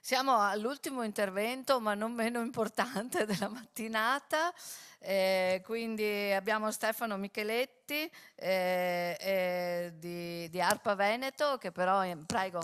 siamo all'ultimo intervento, ma non meno importante, della mattinata. Eh, quindi abbiamo Stefano Micheletti eh, eh, di, di, Arpa Veneto, che però... Eh, prego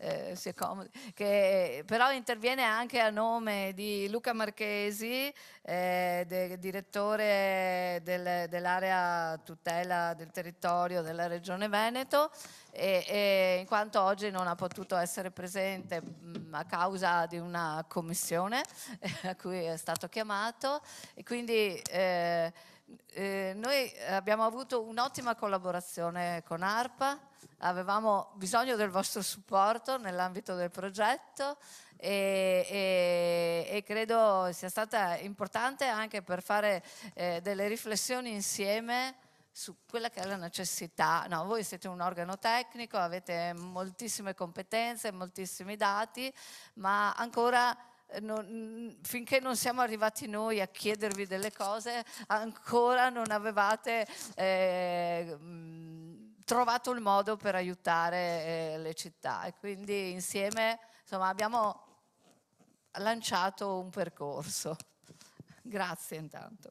eh, si è comodi, che però interviene anche a nome di Luca Marchesi, eh, de, direttore del, dell'area tutela del territorio della Regione Veneto, e, e in quanto oggi non ha potuto essere presente mh, mm, a causa di una commissione eh, a cui è stato chiamato. E quindi eh, eh, noi abbiamo avuto un'ottima collaborazione con ARPA, avevamo bisogno del vostro supporto nell'ambito del progetto e, e, e, credo sia stata importante anche per fare eh, delle riflessioni insieme su quella che è la necessità. No, voi siete un organo tecnico, avete moltissime competenze, moltissimi dati, ma ancora non, finché non siamo arrivati noi a chiedervi delle cose, ancora non avevate eh, trovato il modo per aiutare eh, le città e quindi insieme insomma, abbiamo lanciato un percorso. Grazie intanto.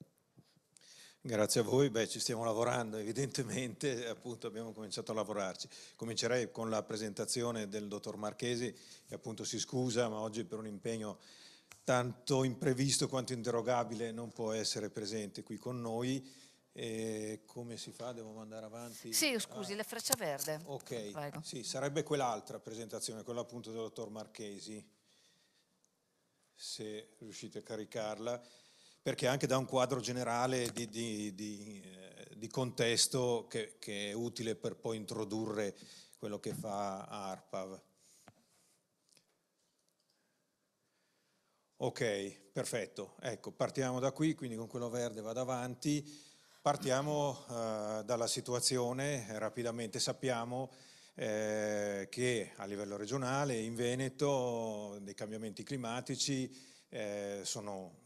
Grazie a voi, beh ci stiamo lavorando evidentemente, appunto abbiamo cominciato a lavorarci. Comincerei con la presentazione del dottor Marchesi che appunto si scusa ma oggi per un impegno tanto imprevisto quanto interrogabile non può essere presente qui con noi. E come si fa? Devo andare avanti? Sì, ah. scusi, ah. la freccia verde. Ok, Prego. sì, sarebbe quell'altra presentazione, quella appunto del dottor Marchesi, se riuscite a caricarla perché anche da un quadro generale di, di, di, eh, di contesto che, che, è utile per poi introdurre quello che fa ARPAV. Ok, perfetto. Ecco, partiamo da qui, quindi con quello verde vado avanti. Partiamo eh, dalla situazione, rapidamente sappiamo eh, che a livello regionale in Veneto dei cambiamenti climatici eh, sono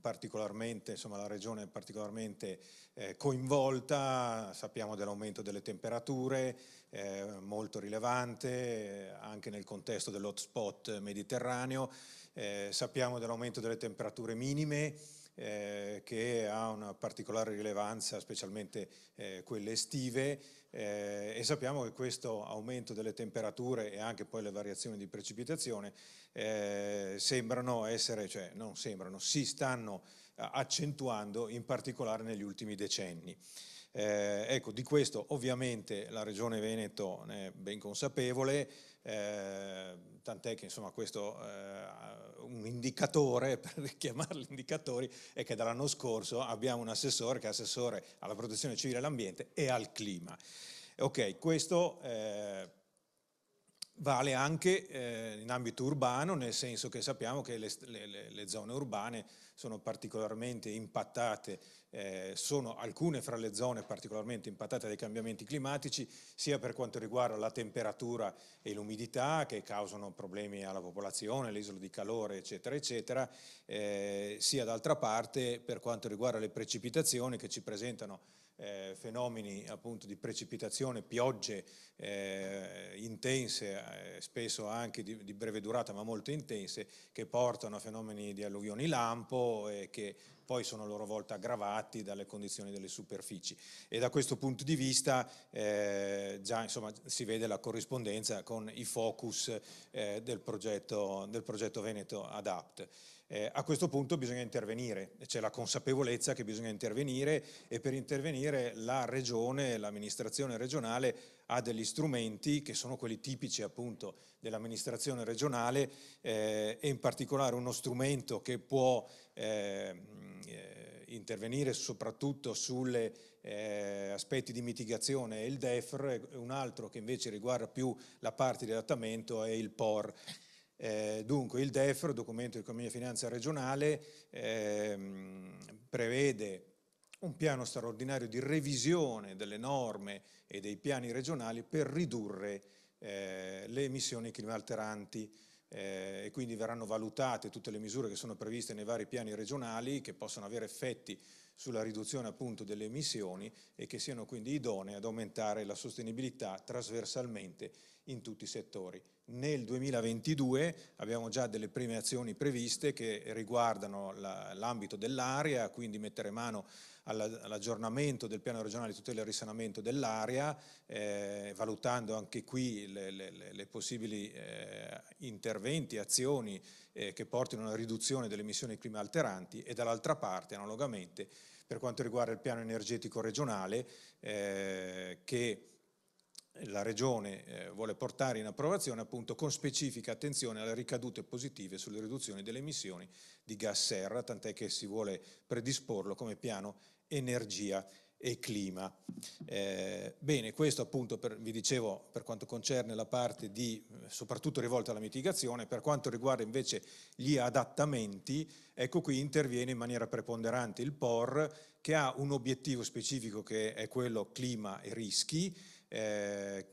particolarmente, insomma la regione è particolarmente eh, coinvolta, sappiamo dell'aumento delle temperature, eh, molto rilevante eh, anche nel contesto dell'hotspot mediterraneo, eh, sappiamo dell'aumento delle temperature minime, eh, che ha una particolare rilevanza, specialmente eh, quelle estive, eh, e sappiamo che questo aumento delle temperature e anche poi le variazioni di precipitazione eh, sembrano essere, cioè non sembrano, si stanno eh, accentuando in particolare negli ultimi decenni. Eh, ecco, di questo ovviamente la Regione Veneto ne è ben consapevole, eh, tant'è che insomma questo eh, un indicatore, per chiamarli indicatori, è che dall'anno scorso abbiamo un assessore che è assessore alla protezione civile e all'ambiente e al clima. Ok, questo... Eh, vale anche eh, in ambito urbano, nel senso che sappiamo che le, le, le zone urbane sono particolarmente impattate, eh, sono alcune fra le zone particolarmente impattate dai cambiamenti climatici, sia per quanto riguarda la temperatura e l'umidità che causano problemi alla popolazione, l'isola di calore, eccetera, eccetera, eh, sia d'altra parte per quanto riguarda le precipitazioni che ci presentano eh, fenomeni appunto di precipitazione, piogge eh, intense, eh, spesso anche di, di, breve durata ma molto intense, che portano a fenomeni di alluvioni lampo e che poi sono a loro volta aggravati dalle condizioni delle superfici e da questo punto di vista eh, già insomma, si vede la corrispondenza con i focus eh, del, progetto, del progetto Veneto Adapt. Eh, a questo punto bisogna intervenire, c'è la consapevolezza che bisogna intervenire e per intervenire la regione, l'amministrazione regionale ha degli strumenti che sono quelli tipici appunto dell'amministrazione regionale eh, e in particolare uno strumento che può eh, eh intervenire soprattutto sulle eh, aspetti di mitigazione è il DEFR, un altro che invece riguarda più la parte di adattamento è il POR. Eh, dunque il DEFR, Documento di Economia e Finanza Regionale, ehm, prevede un piano straordinario di revisione delle norme e dei piani regionali per ridurre eh, le emissioni climalteranti eh, e quindi verranno valutate tutte le misure che sono previste nei vari piani regionali che possono avere effetti sulla riduzione appunto delle emissioni e che siano quindi idonee ad aumentare la sostenibilità trasversalmente in tutti i settori. Nel 2022 abbiamo già delle prime azioni previste che riguardano l'ambito la, dell'area, quindi mettere mano all'aggiornamento del piano regionale di tutela e risanamento dell'area, eh, valutando anche qui le, le, le possibili eh, interventi, azioni eh, che portino a una riduzione delle emissioni clima alteranti e dall'altra parte, analogamente, per quanto riguarda il piano energetico regionale, eh, che la Regione eh, vuole portare in approvazione appunto con specifica attenzione alle ricadute positive sulle riduzioni delle emissioni di gas serra, tant'è che si vuole predisporlo come piano energia e clima. Eh, bene, questo appunto per, vi dicevo per quanto concerne la parte di, eh, soprattutto rivolta alla mitigazione, per quanto riguarda invece gli adattamenti, ecco qui interviene in maniera preponderante il POR che ha un obiettivo specifico che è quello clima e rischi, eh,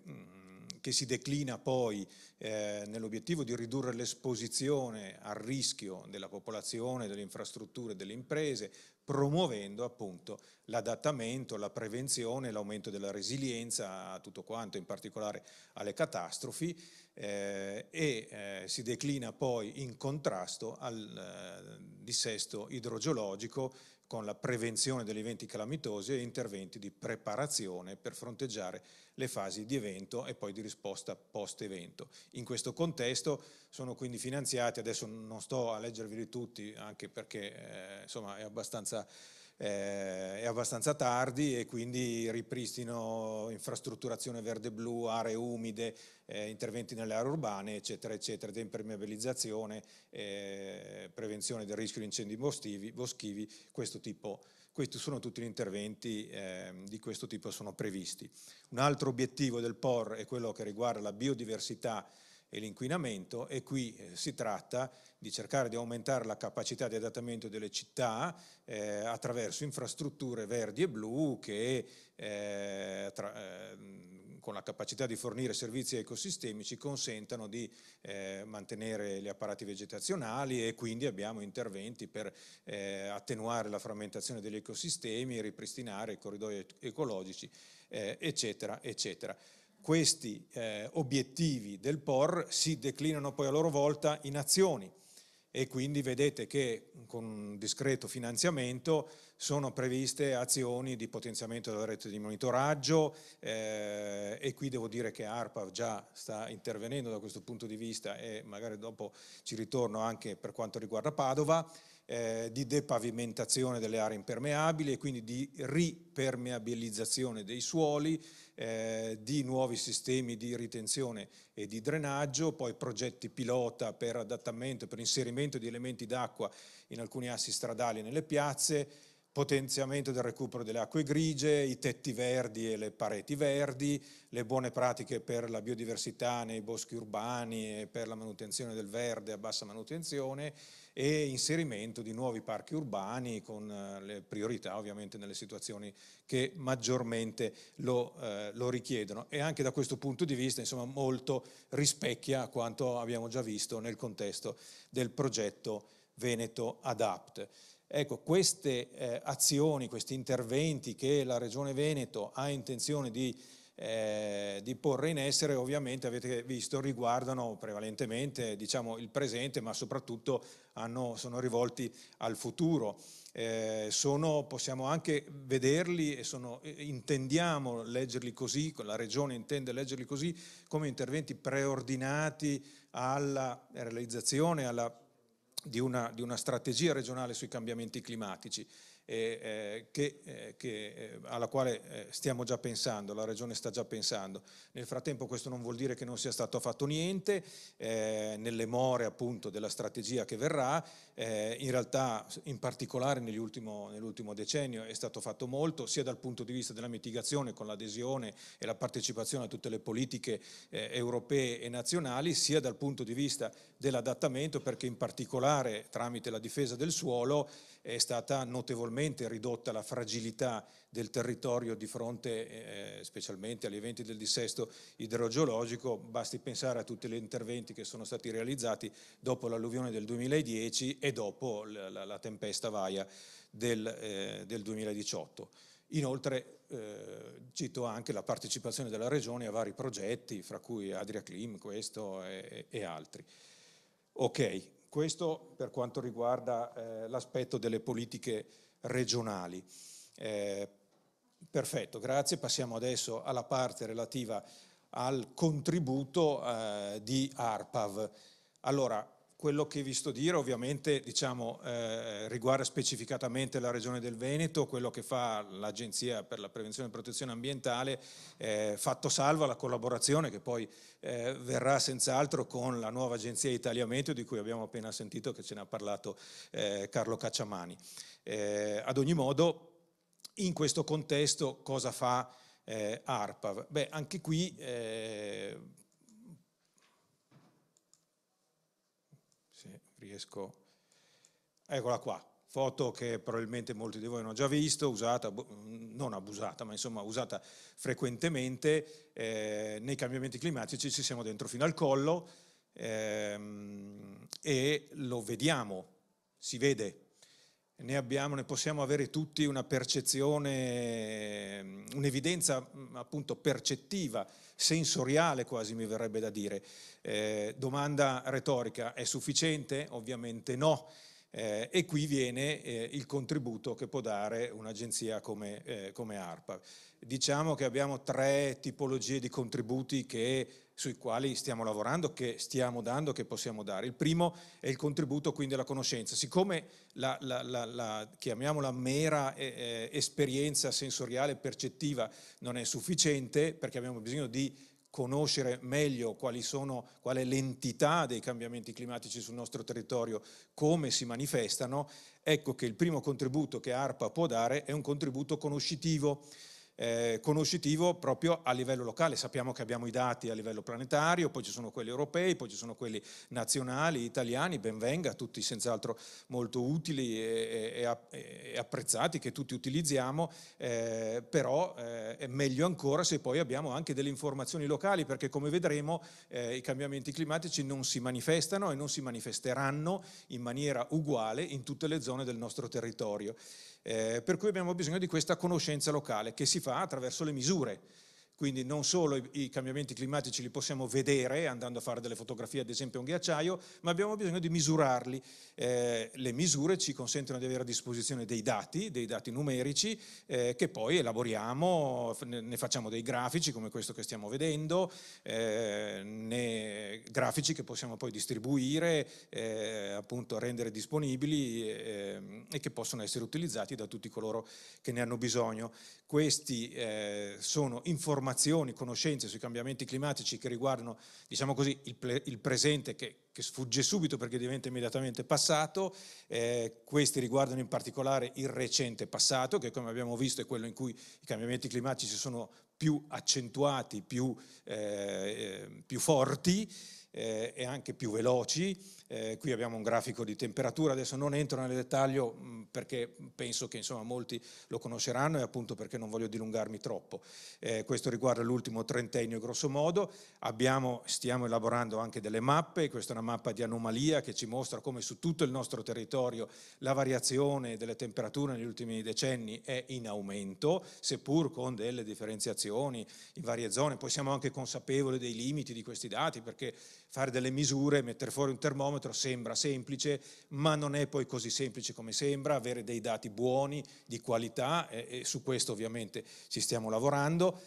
che si declina poi eh, nell'obiettivo di ridurre l'esposizione al rischio della popolazione, delle infrastrutture, e delle imprese, promuovendo appunto l'adattamento, la prevenzione, l'aumento della resilienza a tutto quanto, in particolare alle catastrofi eh, e eh, si declina poi in contrasto al eh, dissesto idrogeologico con la prevenzione degli eventi calamitosi e interventi di preparazione per fronteggiare le fasi di evento e poi di risposta post-evento. In questo contesto sono quindi finanziati, adesso non sto a leggerveli tutti anche perché eh, insomma, è abbastanza eh, è abbastanza tardi e quindi ripristino infrastrutturazione verde-blu, aree umide, eh, interventi nelle aree urbane, eccetera, eccetera, deimpermeabilizzazione, eh, prevenzione del rischio di incendi boschivi, boschivi questo tipo questi sono tutti gli interventi eh, di questo tipo sono previsti. Un altro obiettivo del POR è quello che riguarda la biodiversità e l'inquinamento e qui eh, si tratta di cercare di aumentare la capacità di adattamento delle città eh, attraverso infrastrutture verdi e blu che eh, tra, ehm, con la capacità di fornire servizi ecosistemici consentano di eh, mantenere gli apparati vegetazionali e quindi abbiamo interventi per eh, attenuare la frammentazione degli ecosistemi, ripristinare i corridoi ecologici eh, eccetera eccetera questi eh, obiettivi del POR si declinano poi a loro volta in azioni e quindi vedete che con un discreto finanziamento sono previste azioni di potenziamento della rete di monitoraggio eh, e qui devo dire che ARPA già sta intervenendo da questo punto di vista e magari dopo ci ritorno anche per quanto riguarda Padova eh, di depavimentazione delle aree impermeabili e quindi di ripermeabilizzazione dei suoli, eh, di nuovi sistemi di ritenzione e di drenaggio, poi progetti pilota per adattamento, per inserimento di elementi d'acqua in alcuni assi stradali e nelle piazze, potenziamento del recupero delle acque grigie, i tetti verdi e le pareti verdi, le buone pratiche per la biodiversità nei boschi urbani e per la manutenzione del verde a bassa manutenzione e inserimento di nuovi parchi urbani con eh, le priorità ovviamente nelle situazioni che maggiormente lo, eh, lo richiedono e anche da questo punto di vista insomma molto rispecchia quanto abbiamo già visto nel contesto del progetto Veneto Adapt. Ecco, queste eh, azioni, questi interventi che la Regione Veneto ha intenzione di, eh, di, porre in essere, ovviamente avete visto, riguardano prevalentemente diciamo, il presente, ma soprattutto hanno, sono rivolti al futuro. Eh, sono, possiamo anche vederli e sono, eh, intendiamo leggerli così, la Regione intende leggerli così, come interventi preordinati alla realizzazione, alla di una, di una strategia regionale sui cambiamenti climatici eh, che, eh, che, eh, alla quale eh, stiamo già pensando, la Regione sta già pensando. Nel frattempo questo non vuol dire che non sia stato fatto niente, nelle more appunto della strategia che verrà, in realtà in particolare nell'ultimo nell decennio è stato fatto molto, sia dal punto di vista della mitigazione con l'adesione e la partecipazione a tutte le politiche europee e nazionali, sia dal punto di vista dell'adattamento perché in particolare tramite la difesa del suolo è stata notevolmente ridotta la fragilità del territorio di fronte eh, specialmente agli eventi del dissesto idrogeologico, basti pensare a tutti gli interventi che sono stati realizzati dopo l'alluvione del 2010 e dopo la, la, la tempesta Vaia del, eh, del 2018. Inoltre eh, cito anche la partecipazione della Regione a vari progetti, fra cui Adria Clim, questo e, e altri. Ok, questo per quanto riguarda eh, l'aspetto delle politiche regionali. Eh, perfetto, grazie. Passiamo adesso alla parte relativa al contributo eh, di ARPAV. Allora, quello che vi sto dire ovviamente diciamo, eh, riguarda specificatamente la regione del Veneto, quello che fa l'Agenzia per la Prevenzione e Protezione Ambientale, eh, fatto salvo la collaborazione che poi eh, verrà senz'altro con la nuova Agenzia Italiamento di cui abbiamo appena sentito che ce ne ha parlato eh, Carlo Cacciamani. Eh, ad ogni modo, in questo contesto cosa fa eh, ARPAV? Beh, anche qui riesco... Eccola qua, foto che probabilmente molti di voi hanno già visto, usata, non abusata, ma insomma usata frequentemente, eh, nei cambiamenti climatici ci siamo dentro fino al collo ehm, e lo vediamo, si vede ne abbiamo, ne possiamo avere tutti una percezione, un'evidenza mm, appunto percettiva, sensoriale quasi mi verrebbe da dire. Eh, domanda retorica, è sufficiente? Ovviamente no eh, e qui viene eh, il contributo che può dare un'agenzia come, eh, come, ARPA. Diciamo che abbiamo tre tipologie di contributi che, sui quali stiamo lavorando, che stiamo dando, che possiamo dare. Il primo è il contributo quindi alla conoscenza. Siccome la, la, la, la chiamiamola mera eh, eh, esperienza sensoriale percettiva non è sufficiente, perché abbiamo bisogno di conoscere meglio quali sono, qual è l'entità dei cambiamenti climatici sul nostro territorio, come si manifestano, ecco che il primo contributo che ARPA può dare è un contributo conoscitivo eh, conoscitivo proprio a livello locale. Sappiamo che abbiamo i dati a livello planetario, poi ci sono quelli europei, poi ci sono quelli nazionali, italiani, benvenga, tutti senz'altro molto utili e, e, e, apprezzati, che tutti utilizziamo, eh, però eh, è meglio ancora se poi abbiamo anche delle informazioni locali, perché come vedremo eh, i cambiamenti climatici non si manifestano e non si manifesteranno in maniera uguale in tutte le zone del nostro territorio. Eh, per cui abbiamo bisogno di questa conoscenza locale che si fa attraverso le misure quindi non solo i, cambiamenti climatici li possiamo vedere andando a fare delle fotografie ad esempio a un ghiacciaio, ma abbiamo bisogno di misurarli. Eh, le misure ci consentono di avere a disposizione dei dati, dei dati numerici eh, che poi elaboriamo, ne facciamo dei grafici come questo che stiamo vedendo, eh, grafici che possiamo poi distribuire, eh, appunto rendere disponibili eh, e che possono essere utilizzati da tutti coloro che ne hanno bisogno. Questi eh, sono informazioni informazioni, conoscenze sui cambiamenti climatici che riguardano, diciamo così, il, il presente che, che, sfugge subito perché diventa immediatamente passato, eh, questi riguardano in particolare il recente passato, che come abbiamo visto è quello in cui i cambiamenti climatici sono più accentuati, più, eh, eh, più forti, eh, e anche più veloci, eh, qui abbiamo un grafico di temperatura, adesso non entro nel dettaglio mh, mm, perché penso che insomma, molti lo conosceranno e appunto perché non voglio dilungarmi troppo. Eh, questo riguarda l'ultimo trentennio grosso modo, abbiamo, stiamo elaborando anche delle mappe, questa è una mappa di anomalia che ci mostra come su tutto il nostro territorio la variazione delle temperature negli ultimi decenni è in aumento, seppur con delle differenziazioni in varie zone, poi siamo anche consapevoli dei limiti di questi dati perché fare delle misure, mettere fuori un termometro sembra semplice, ma non è poi così semplice come sembra, avere dei dati buoni, di qualità, e, e su questo ovviamente ci stiamo lavorando.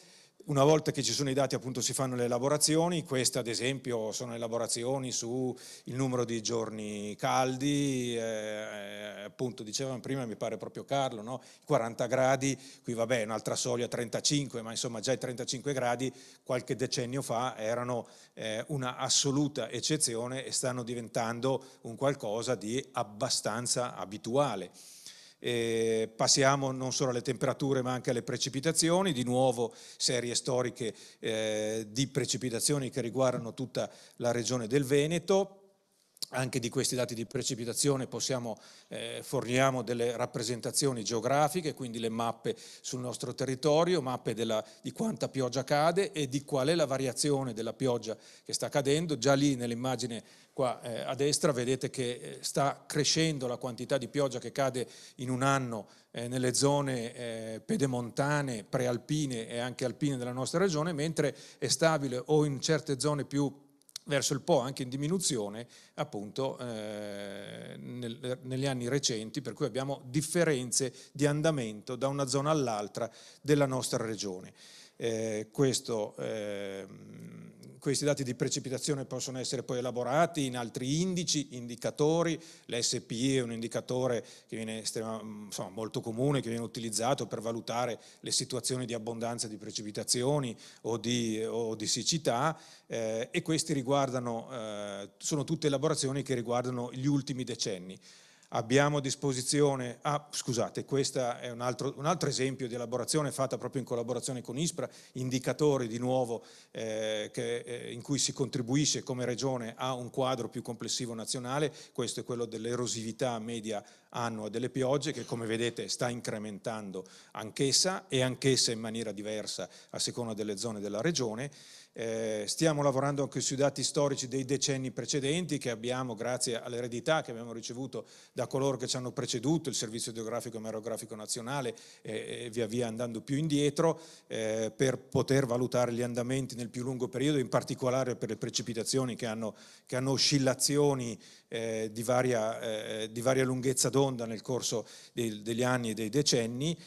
Una volta che ci sono i dati appunto si fanno le elaborazioni, queste ad esempio sono elaborazioni sul numero di giorni caldi, eh, eh, appunto dicevamo prima mi pare proprio Carlo, no? 40 gradi, qui vabbè un'altra soglia 35, ma insomma già i 35 gradi qualche decennio fa erano eh, una assoluta eccezione e stanno diventando un qualcosa di abbastanza abituale. Eh, passiamo non solo alle temperature ma anche alle precipitazioni, di nuovo serie storiche eh, di precipitazioni che riguardano tutta la regione del Veneto, anche di questi dati di precipitazione possiamo, eh, forniamo delle rappresentazioni geografiche, quindi le mappe sul nostro territorio, mappe della, di quanta pioggia cade e di qual è la variazione della pioggia che sta cadendo. Già lì nell'immagine qua eh, a destra vedete che eh, sta crescendo la quantità di pioggia che cade in un anno eh, nelle zone eh, pedemontane, prealpine e anche alpine della nostra regione, mentre è stabile o in certe zone più verso il Po anche in diminuzione appunto eh, nel, negli anni recenti, per cui abbiamo differenze di andamento da una zona all'altra della nostra regione. Eh, questo eh, questi dati di precipitazione possono essere poi elaborati in altri indici, indicatori, l'SPE è un indicatore che viene insomma, molto comune, che viene utilizzato per valutare le situazioni di abbondanza di precipitazioni o di, o di siccità eh, e questi riguardano, eh, sono tutte elaborazioni che riguardano gli ultimi decenni. Abbiamo a disposizione, ah, scusate, questo è un altro, un altro, esempio di elaborazione fatta proprio in collaborazione con ISPRA, indicatori di nuovo eh, che, eh, in cui si contribuisce come regione a un quadro più complessivo nazionale, questo è quello dell'erosività media annua delle piogge che come vedete sta incrementando anch'essa e anch'essa in maniera diversa a seconda delle zone della regione. Eh, stiamo lavorando anche sui dati storici dei decenni precedenti che abbiamo grazie all'eredità che abbiamo ricevuto da coloro che ci hanno preceduto, il Servizio Geografico e Merografico Nazionale eh, e via via andando più indietro eh, per poter valutare gli andamenti nel più lungo periodo, in particolare per le precipitazioni che hanno, che hanno oscillazioni eh, di varia, eh, di, varia, lunghezza d'onda nel corso dei, degli anni e dei decenni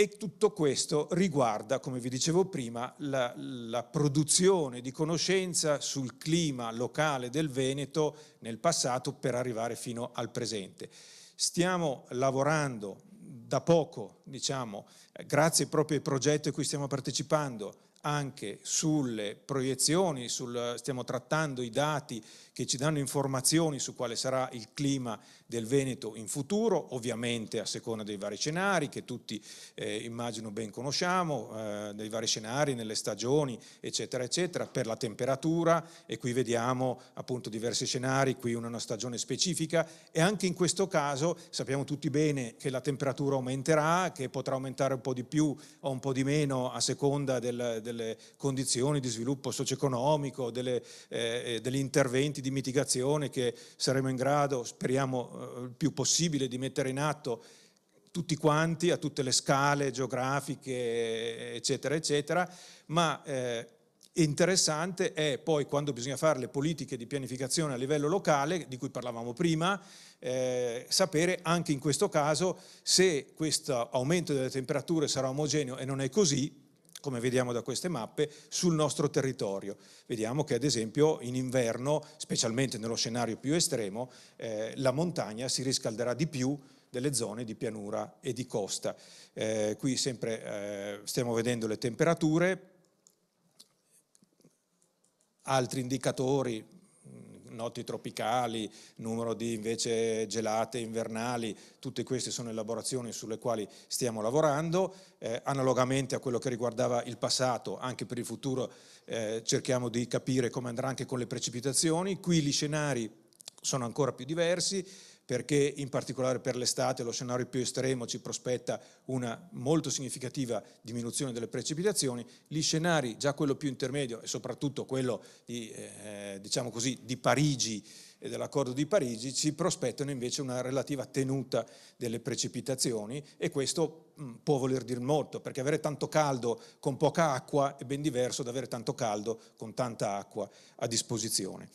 e tutto questo riguarda, come vi dicevo prima, la, la, produzione di conoscenza sul clima locale del Veneto nel passato per arrivare fino al presente. Stiamo lavorando da poco, diciamo, grazie proprio ai progetti a cui stiamo partecipando, anche sulle proiezioni, sul, stiamo trattando i dati che ci danno informazioni su quale sarà il clima del Veneto in futuro, ovviamente a seconda dei vari scenari che tutti eh, immagino ben conosciamo, eh, dei vari scenari nelle stagioni eccetera eccetera, per la temperatura e qui vediamo appunto diversi scenari, qui una stagione specifica e anche in questo caso sappiamo tutti bene che la temperatura aumenterà, che potrà aumentare un po' di più o un po' di meno a seconda del, del delle condizioni di sviluppo socio-economico, eh, eh, degli interventi di mitigazione che saremo in grado, speriamo eh, il più possibile, di mettere in atto tutti quanti a tutte le scale geografiche, eccetera, eccetera, ma eh, interessante è poi quando bisogna fare le politiche di pianificazione a livello locale, di cui parlavamo prima, eh, sapere anche in questo caso se questo aumento delle temperature sarà omogeneo e non è così, come vediamo da queste mappe, sul nostro territorio. Vediamo che ad esempio in inverno, specialmente nello scenario più estremo, eh, la montagna si riscalderà di più delle zone di pianura e di costa. Eh, qui sempre eh, stiamo vedendo le temperature, altri indicatori, notti tropicali, numero di invece gelate invernali, tutte queste sono elaborazioni sulle quali stiamo lavorando, eh, analogamente a quello che riguardava il passato, anche per il futuro eh, cerchiamo di capire come andrà anche con le precipitazioni, qui gli scenari sono ancora più diversi, perché in particolare per l'estate lo scenario più estremo ci prospetta una molto significativa diminuzione delle precipitazioni, gli scenari, già quello più intermedio e soprattutto quello di, eh, diciamo così, di Parigi e eh, dell'accordo di Parigi, ci prospettano invece una relativa tenuta delle precipitazioni e questo mm, può voler dire molto, perché avere tanto caldo con poca acqua è ben diverso da avere tanto caldo con tanta acqua a disposizione.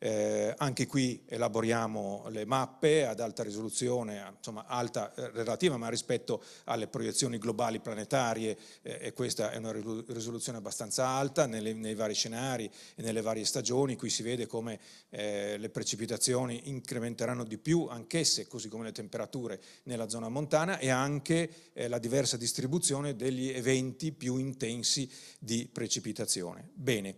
Eh, anche qui elaboriamo le mappe ad alta risoluzione, insomma alta eh, relativa, ma rispetto alle proiezioni globali planetarie, eh, e questa è una risoluzione abbastanza alta nelle, nei vari scenari e nelle varie stagioni, qui si vede come eh, le precipitazioni incrementeranno di più anch'esse, così come le temperature nella zona montana e anche eh, la diversa distribuzione degli eventi più intensi di precipitazione. Bene.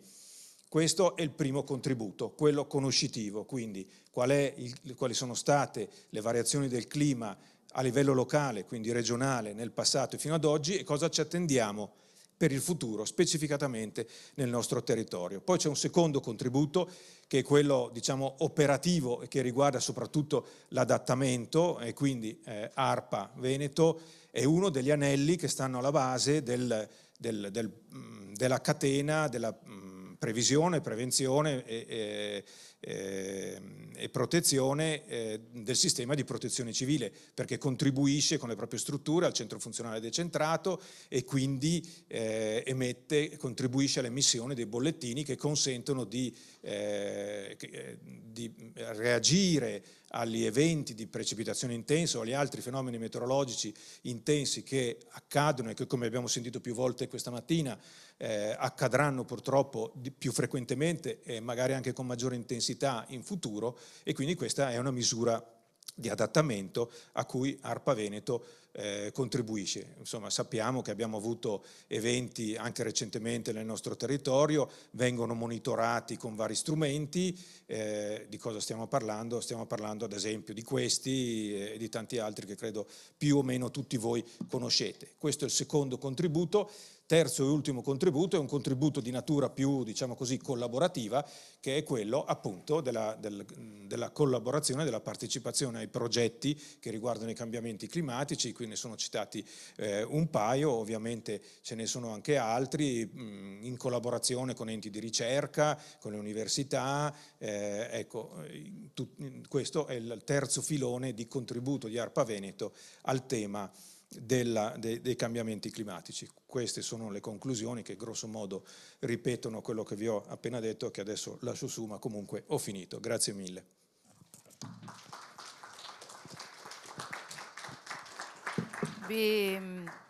Questo è il primo contributo, quello conoscitivo, quindi qual il, quali sono state le variazioni del clima a livello locale, quindi regionale, nel passato e fino ad oggi e cosa ci attendiamo per il futuro, specificatamente nel nostro territorio. Poi c'è un secondo contributo che è quello diciamo, operativo e che riguarda soprattutto l'adattamento e quindi eh, ARPA Veneto è uno degli anelli che stanno alla base del, del, del, mm, della catena, della mm, previsione, prevenzione e, e, Ehm, e protezione eh, del sistema di protezione civile, perché contribuisce con le proprie strutture al centro funzionale decentrato e quindi eh, emette, contribuisce all'emissione dei bollettini che consentono di, eh, di reagire agli eventi di precipitazione intensa o agli altri fenomeni meteorologici intensi che accadono e che come abbiamo sentito più volte questa mattina eh, accadranno purtroppo più frequentemente e magari anche con maggiore intensità necessità in futuro e quindi questa è una misura di adattamento a cui ARPA Veneto eh, contribuisce. Insomma, sappiamo che abbiamo avuto eventi anche recentemente nel nostro territorio, vengono monitorati con vari strumenti, eh, di cosa stiamo parlando? Stiamo parlando ad esempio di questi e di tanti altri che credo più o meno tutti voi conoscete. Questo è il secondo contributo terzo e ultimo contributo è un contributo di natura più, diciamo così, collaborativa, che è quello appunto della, del, della collaborazione, della partecipazione ai progetti che riguardano i cambiamenti climatici, qui ne sono citati eh, un paio, ovviamente ce ne sono anche altri, mh, mm, in collaborazione con enti di ricerca, con le università, eh, ecco, tu, questo è il terzo filone di contributo di Arpa Veneto al tema della, de, dei cambiamenti climatici. Queste sono le conclusioni che grosso modo ripetono quello che vi ho appena detto, che adesso lascio su, ma comunque ho finito. Grazie mille. Beh,